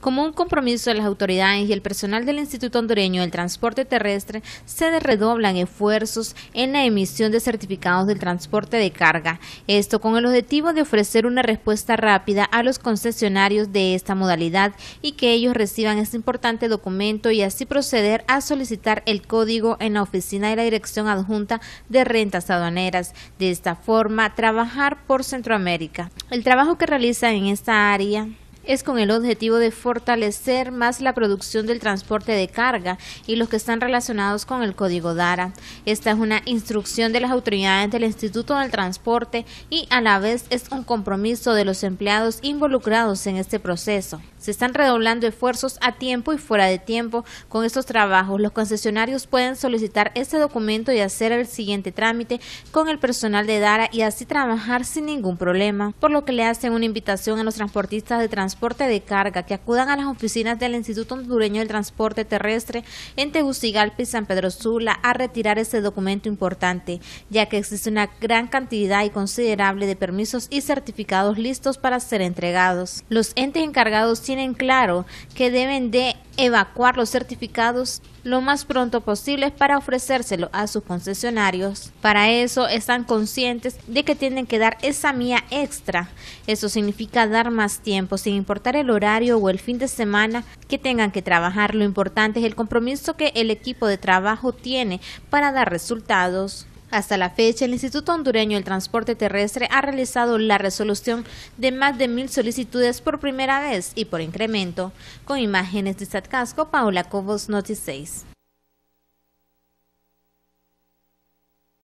Como un compromiso de las autoridades y el personal del Instituto Hondureño del Transporte Terrestre, se redoblan esfuerzos en la emisión de certificados del transporte de carga, esto con el objetivo de ofrecer una respuesta rápida a los concesionarios de esta modalidad y que ellos reciban este importante documento y así proceder a solicitar el código en la oficina de la Dirección Adjunta de Rentas Aduaneras. De esta forma, trabajar por Centroamérica. El trabajo que realizan en esta área es con el objetivo de fortalecer más la producción del transporte de carga y los que están relacionados con el código DARA. Esta es una instrucción de las autoridades del Instituto del Transporte y a la vez es un compromiso de los empleados involucrados en este proceso. Se están redoblando esfuerzos a tiempo y fuera de tiempo con estos trabajos. Los concesionarios pueden solicitar este documento y hacer el siguiente trámite con el personal de DARA y así trabajar sin ningún problema, por lo que le hacen una invitación a los transportistas de transporte transporte de carga que acudan a las oficinas del Instituto Hondureño del Transporte Terrestre en Tegucigalpa y San Pedro Sula a retirar este documento importante, ya que existe una gran cantidad y considerable de permisos y certificados listos para ser entregados. Los entes encargados tienen claro que deben de evacuar los certificados lo más pronto posible para ofrecérselo a sus concesionarios. Para eso están conscientes de que tienen que dar esa mía extra. Eso significa dar más tiempo, sin importar el horario o el fin de semana que tengan que trabajar. Lo importante es el compromiso que el equipo de trabajo tiene para dar resultados. Hasta la fecha, el Instituto Hondureño del Transporte Terrestre ha realizado la resolución de más de mil solicitudes por primera vez y por incremento. Con imágenes de Satcasco, Paula Cobos, Noticias.